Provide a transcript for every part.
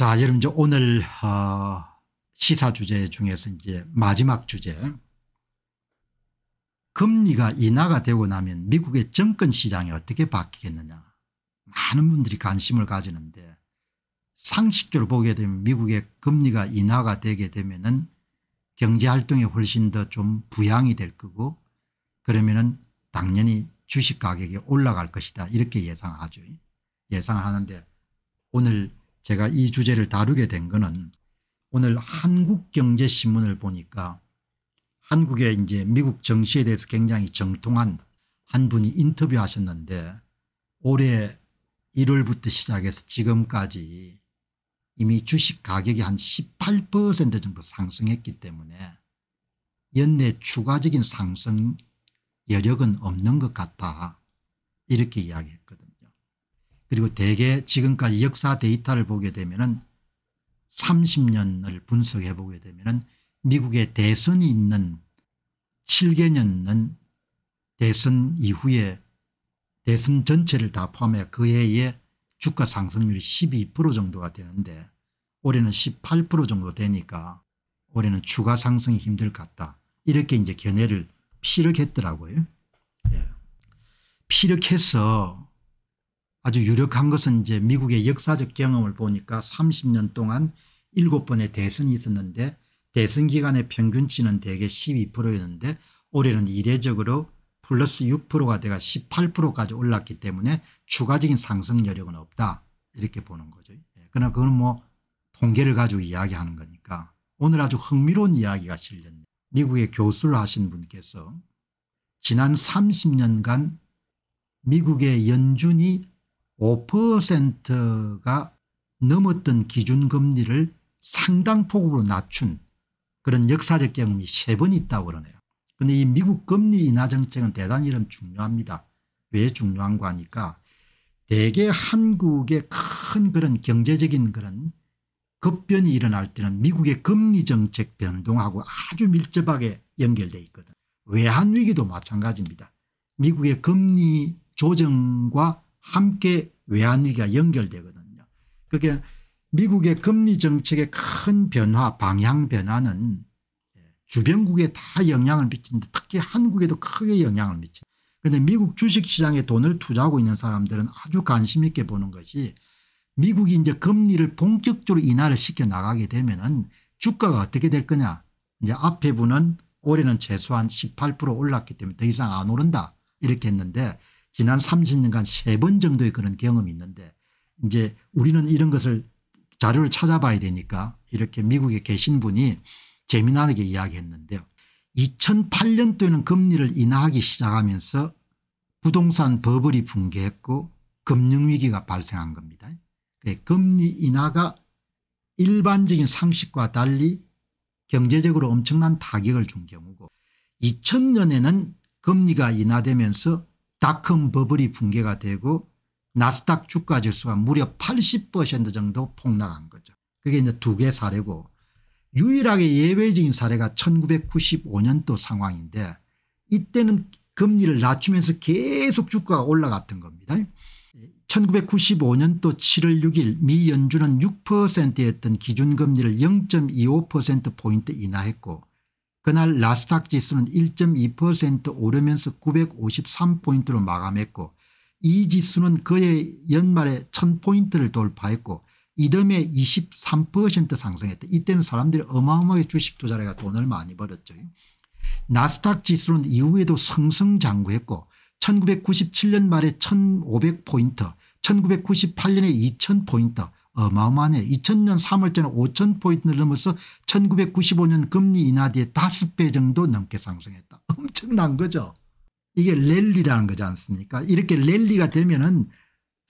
자, 여러분 이제 오늘 어 시사 주제 중에서 이제 마지막 주제 금리가 인하가 되고 나면 미국의 정권 시장이 어떻게 바뀌겠느냐 많은 분들이 관심을 가지는데 상식적으로 보게 되면 미국의 금리가 인하가 되게 되면 은 경제활동에 훨씬 더 좀 부양이 될 거고 그러면 은 당연히 주식 가격이 올라갈 것이다 이렇게 예상하죠 예상하는데 오늘 제가 이 주제를 다루게 된 거는 오늘 한국경제신문을 보니까 한국의 이제 미국 정치에 대해서 굉장히 정통한 한 분이 인터뷰하셨는데 올해 1월부터 시작해서 지금까지 이미 주식 가격이 한 18% 정도 상승했기 때문에 연내 추가적인 상승 여력은 없는 것 같다 이렇게 이야기했거든요. 그리고 대개 지금까지 역사 데이터를 보게 되면 은 30년을 분석해 보게 되면 은 미국의 대선이 있는 7개년은 대선 이후에 대선 전체를 다 포함해 그 해에 주가 상승률이 12% 정도가 되는데 올해는 18% 정도 되니까 올해는 추가 상승이 힘들 것 같다. 이렇게 이제 견해를 피력했더라고요. 예. 피력해서 아주 유력한 것은 이제 미국의 역사적 경험을 보니까 30년 동안 7번의 대선이 있었는데 대선 기간의 평균치는 대개 12%였는데 올해는 이례적으로 플러스 6%가 돼가 18%까지 올랐기 때문에 추가적인 상승 여력은 없다 이렇게 보는 거죠. 예, 그러나 그건 뭐 통계를 가지고 이야기하는 거니까 오늘 아주 흥미로운 이야기가 실렸네요. 미국의 교수를 하신 분께서 지난 30년간 미국의 연준이 5%가 넘었던 기준금리를 상당폭으로 낮춘 그런 역사적 경험이 세 번 있다고 그러네요. 그런데 이 미국 금리 인하 정책은 대단히 이런 중요합니다. 왜 중요한가 하니까 대개 한국의 큰 그런 경제적인 그런 급변이 일어날 때는 미국의 금리 정책 변동하고 아주 밀접하게 연결돼 있거든. 외환위기도 마찬가지입니다. 미국의 금리 조정과 함께 외환위기가 연결되거든요. 그게 미국의 금리 정책의 큰 변화 방향 변화는 예, 주변국에 다 영향을 미치는데 특히 한국에도 크게 영향을 미쳐요. 그런데 미국 주식시장에 돈을 투자하고 있는 사람들은 아주 관심 있게 보는 것이 미국이 이제 금리를 본격적으로 인하를 시켜 나가게 되면 은 주가가 어떻게 될 거냐. 이제 앞에 분은 올해는 최소한 18% 올랐기 때문에 더 이상 안 오른다 이렇게 했는데 지난 30년간 세 번 정도의 그런 경험이 있는데 이제 우리는 이런 것을 자료를 찾아봐야 되니까 이렇게 미국에 계신 분이 재미나게 이야기했는데요. 2008년도에는 금리를 인하하기 시작하면서 부동산 버블이 붕괴했고 금융위기가 발생한 겁니다. 금리 인하가 일반적인 상식과 달리 경제적으로 엄청난 타격을 준 경우고 2000년에는 금리가 인하되면서 닷컴 버블이 붕괴가 되고 나스닥 주가 지수가 무려 80% 정도 폭락한 거죠. 그게 이제 두 개 사례고 유일하게 예외적인 사례가 1995년도 상황인데 이때는 금리를 낮추면서 계속 주가가 올라갔던 겁니다. 1995년도 7월 6일 미 연준은 6%였던 기준금리를 0.25%포인트 인하했고 그날 라스닥 지수는 1.2% 오르면서 953포인트로 마감했고 이 지수는 그해 연말에 1000포인트를 돌파했고 이듬해 23% 상승했다. 이때는 사람들이 어마어마하게 주식 투자를 해 돈을 많이 벌었죠. 나스닥 지수는 이후에도 성승장구했고 1997년 말에 1500포인트 1998년에 2000포인트 어마어마하네. 2000년 3월째는 5000포인트를 넘어서 1995년 금리 인하 뒤에 5배 정도 넘게 상승했다. 엄청난 거죠. 이게 랠리라는 거지 않습니까 이렇게 랠리가 되면 은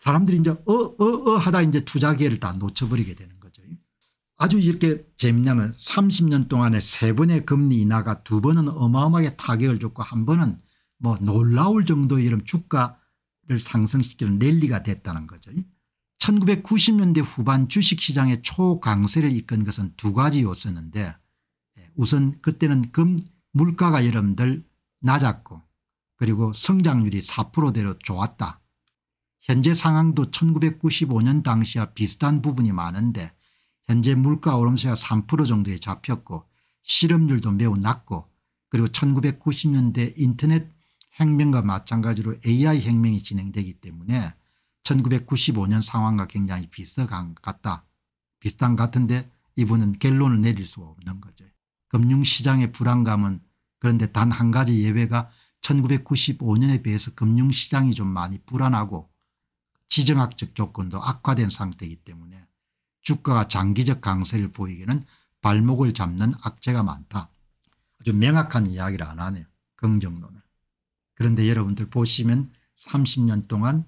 사람들이 이제 어 어어 어, 어 하다 이제 투자 기회를 다 놓쳐버리게 되는 거죠. 아주 이렇게 재미나면 30년 동안에 세 번의 금리 인하가 두 번은 어마어마하게 타격을 줬고 한 번은 뭐 놀라울 정도의 이런 주가를 상승시키는 랠리가 됐다는 거죠. 1990년대 후반 주식시장의 초강세를 이끈 것은 두 가지 요소였는데 예, 우선 그때는 금 물가가 여러분들 낮았고 그리고 성장률이 4%대로 좋았다. 현재 상황도 1995년 당시와 비슷한 부분이 많은데 현재 물가 오름세가 3% 정도에 잡혔고 실업률도 매우 낮고 그리고 1990년대 인터넷 혁명과 마찬가지로 AI 혁명이 진행되기 때문에 1995년 상황과 굉장히 비슷한 것 같다. 비슷한 것 같은데 이분은 결론을 내릴 수가 없는 거죠. 금융시장의 불안감은 그런데 단 한 가지 예외가 1995년에 비해서 금융시장이 좀 많이 불안하고 지정학적 조건도 악화된 상태이기 때문에 주가가 장기적 강세를 보이기는 발목을 잡는 악재가 많다. 아주 명확한 이야기를 안 하네요. 긍정론을. 그런데 여러분들 보시면 30년 동안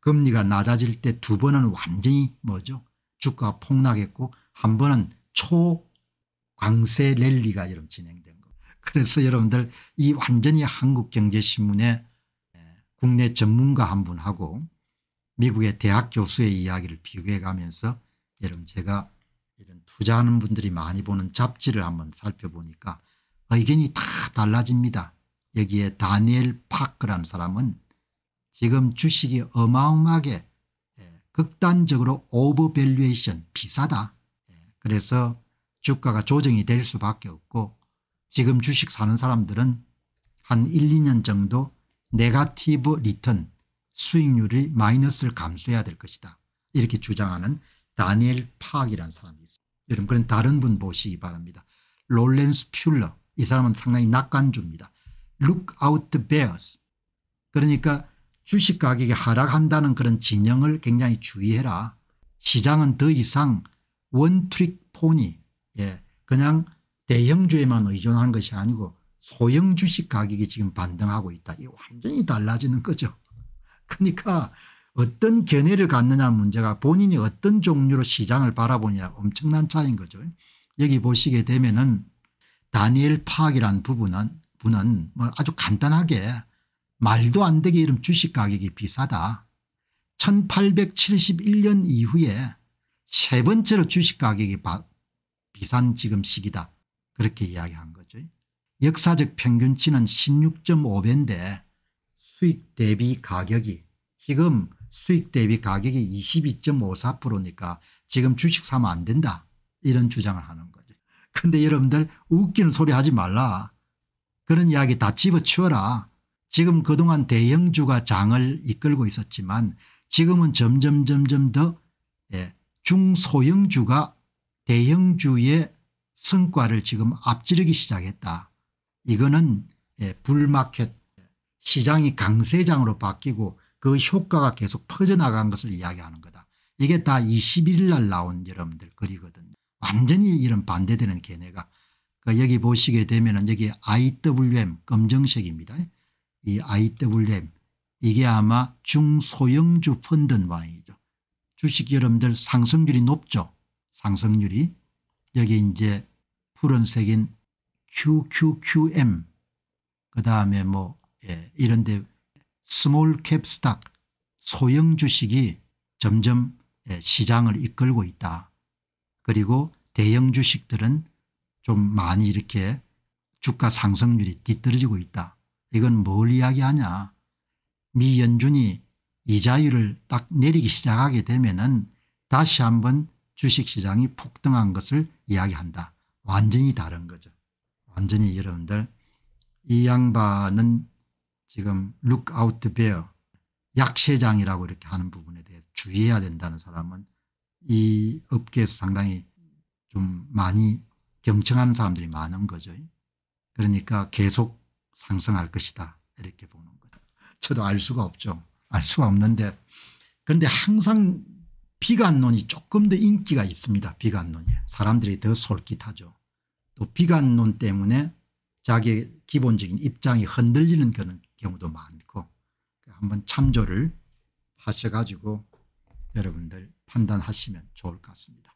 금리가 낮아질 때 두 번은 완전히 뭐죠 주가 폭락했고 한 번은 초광세 랠리가 여러분 진행된 거 그래서 여러분들 이 완전히 한국경제신문에 예, 국내 전문가 한 분하고 미국의 대학 교수의 이야기를 비교해 가면서 여러분 제가 이런 투자하는 분들이 많이 보는 잡지를 한번 살펴보니까 의견이 다 달라집니다. 여기에 다니엘 파크라는 사람은 지금 주식이 어마어마하게 예, 극단적으로 오버밸류에이션 비싸다. 예, 그래서 주가가 조정이 될 수밖에 없고 지금 주식 사는 사람들은 한 1, 2년 정도 네가티브 리턴 수익률이 마이너스를 감수해야 될 것이다. 이렇게 주장하는 다니엘 파악이라는 사람이 있습니다. 여러분 그런 다른 분 보시기 바랍니다. 롤렌스 퓰러 이 사람은 상당히 낙관주입니다. Look out bears 그러니까 주식 가격이 하락한다는 그런 진영을 굉장히 주의해라. 시장은 더 이상 원트릭 포이 예, 그냥 대형주에만 의존하는 것이 아니고 소형 주식 가격이 지금 반등하고 있다. 이 완전히 달라지는 거죠. 그러니까 어떤 견해를 갖느냐 문제가 본인이 어떤 종류로 시장을 바라보냐 엄청난 차이인 거죠. 여기 보시게 되면은 다니엘 파악이라는 부분은 분은 뭐 아주 간단하게 말도 안 되게 이런 주식 가격이 비싸다. 1871년 이후에 세 번째로 주식 가격이 바, 비싼 지금 시기다. 그렇게 이야기한 거죠. 역사적 평균치는 16.5배인데 수익 대비 가격이 지금 수익 대비 가격이 22.54%니까 지금 주식 사면 안 된다. 이런 주장을 하는 거죠. 근데 여러분들 웃기는 소리 하지 말라. 그런 이야기 다 집어치워라. 지금 그동안 대형주가 장을 이끌고 있었지만 지금은 점점 점점 더 예, 중소형주가 대형주의 성과를 지금 앞지르기 시작했다. 이거는 예, 불마켓 시장이 강세장으로 바뀌고 그 효과가 계속 퍼져나간 것을 이야기하는 거다. 이게 다 21일 날 나온 여러분들 글이거든요. 완전히 이런 반대되는 개네가 그 여기 보시게 되면 여기 IWM 검정색입니다. 이 IWM 이게 아마 중소형주 펀드 모양이죠. 주식 여러분들 상승률이 높죠. 상승률이 여기 이제 푸른색인 QQQM 그 다음에 뭐 예, 이런데 스몰캡 스탁 소형 주식이 점점 예, 시장을 이끌고 있다. 그리고 대형 주식들은 좀 많이 이렇게 주가 상승률이 뒤떨어지고 있다. 이건 뭘 이야기하냐. 미연준이 이자율을 딱 내리기 시작하게 되면 은 다시 한번 주식시장이 폭등한 것을 이야기한다. 완전히 다른 거죠. 완전히 여러분들 이 양반은 지금 룩아웃 베어 약세장이라고 이렇게 하는 부분에 대해 주의해야 된다는 사람은 이 업계에서 상당히 좀 많이 경청하는 사람들이 많은 거죠. 그러니까 계속 상승할 것이다 이렇게 보는 거죠. 저도 알 수가 없죠. 알 수가 없는데 그런데 항상 비관론이 조금 더 인기가 있습니다. 비관론이 사람들이 더 솔깃하죠. 또 비관론 때문에 자기 기본적인 입장이 흔들리는 그런 경우도 많고 한번 참조를 하셔가지고 여러분들 판단하시면 좋을 것 같습니다.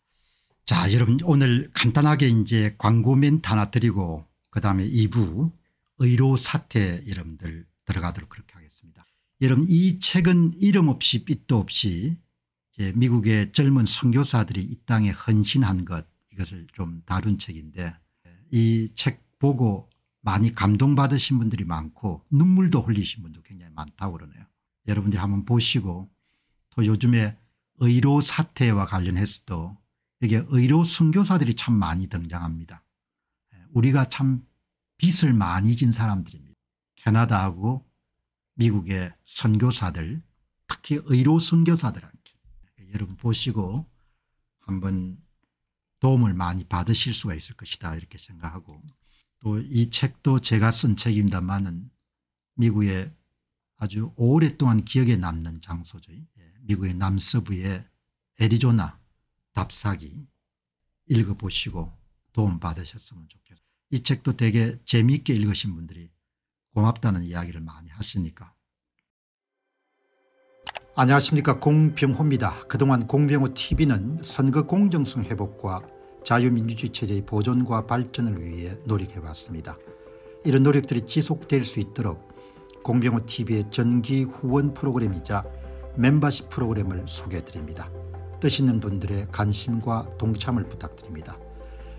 자 여러분 오늘 간단하게 이제 광고 멘트 하나 드리고 그다음에 2부 의료 사태 여러분들 들어가도록 그렇게 하겠습니다. 여러분 이 책은 이름 없이 빛도 없이 미국의 젊은 선교사들이 이 땅에 헌신한 것 이것을 좀 다룬 책인데 이 책 보고 많이 감동받으신 분들이 많고 눈물도 흘리신 분도 굉장히 많다고 그러네요. 여러분들이 한번 보시고 또 요즘에 의료 사태와 관련해서도 이게 의료 선교사들이 참 많이 등장합니다. 우리가 참 빚을 많이 진 사람들입니다. 캐나다하고 미국의 선교사들 특히 의료 선교사들한테 여러분 보시고 한번 도움을 많이 받으실 수가 있을 것이다 이렇게 생각하고 또 이 책도 제가 쓴 책입니다만은 미국의 아주 오랫동안 기억에 남는 장소죠. 예, 미국의 남서부의 애리조나 답사기 읽어보시고 도움받으셨으면 좋겠습니다. 이 책도 되게 재미있게 읽으신 분들이 고맙다는 이야기를 많이 하시니까. 안녕하십니까 공병호입니다. 그동안 공병호 tv는 선거 공정성 회복과 자유민주주의 체제의 보존과 발전을 위해 노력해왔습니다. 이런 노력들이 지속될 수 있도록 공병호 tv의 전기 후원 프로그램이자 멤버십 프로그램을 소개해드립니다. 뜻 있는 분들의 관심과 동참을 부탁드립니다.